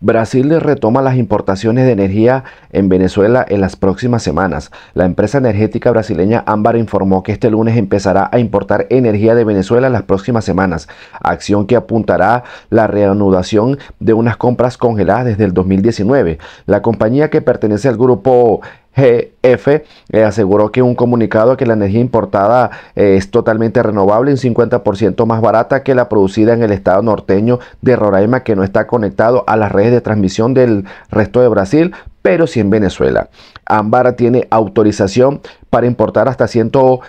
Brasil retoma las importaciones de energía en Venezuela en las próximas semanas. La empresa energética brasileña Ámbar informó que este lunes empezará a importar energía de Venezuela en las próximas semanas, acción que apuntará la reanudación de unas compras congeladas desde el 2019. La compañía que pertenece al grupo GF eh, aseguró que un comunicado que la energía importada eh, es totalmente renovable un 50% más barata que la producida en el estado norteño de Roraima que no está conectado a las redes de transmisión del resto de Brasil, pero sí en Venezuela. Ámbar tiene autorización para importar hasta 120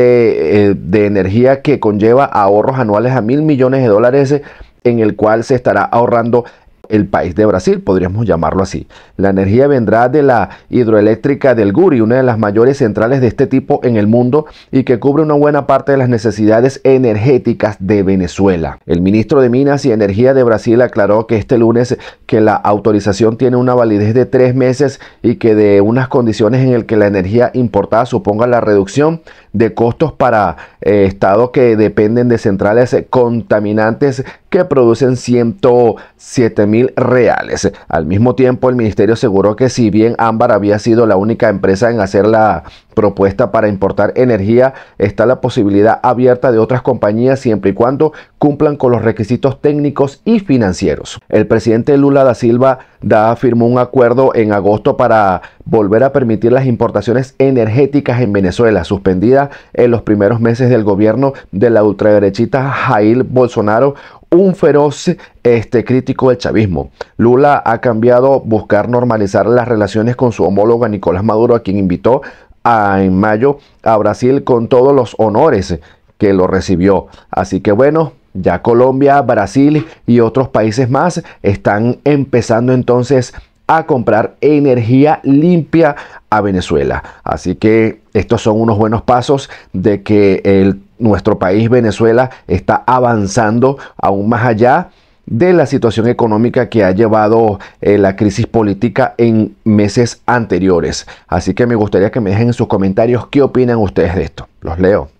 eh, de energía que conlleva ahorros anuales a mil millones de dólares en el cual se estará ahorrando el país de Brasil, podríamos llamarlo así. La energía vendrá de la hidroeléctrica del Guri, una de las mayores centrales de este tipo en el mundo y que cubre una buena parte de las necesidades energéticas de Venezuela. El ministro de Minas y Energía de Brasil aclaró que este lunes que la autorización tiene una validez de tres meses y que de unas condiciones en el que la energía importada suponga la reducción de costos para eh, estados que dependen de centrales contaminantes que producen 107 mil reales. Al mismo tiempo, el ministerio aseguró que si bien Ámbar había sido la única empresa en hacer la propuesta para importar energía, está la posibilidad abierta de otras compañías siempre y cuando cumplan con los requisitos técnicos y financieros. El presidente Lula da Silva da firmó un acuerdo en agosto para volver a permitir las importaciones energéticas en Venezuela, suspendida en los primeros meses del gobierno de la ultraderechita Jair Bolsonaro, un feroz este, crítico del chavismo. Lula ha cambiado buscar normalizar las relaciones con su homólogo Nicolás Maduro, a quien invitó en mayo a Brasil con todos los honores que lo recibió. Así que bueno, ya Colombia, Brasil y otros países más están empezando entonces a comprar energía limpia a Venezuela. Así que estos son unos buenos pasos de que el nuestro país, Venezuela, está avanzando aún más allá de la situación económica que ha llevado eh, la crisis política en meses anteriores. Así que me gustaría que me dejen en sus comentarios qué opinan ustedes de esto. Los leo.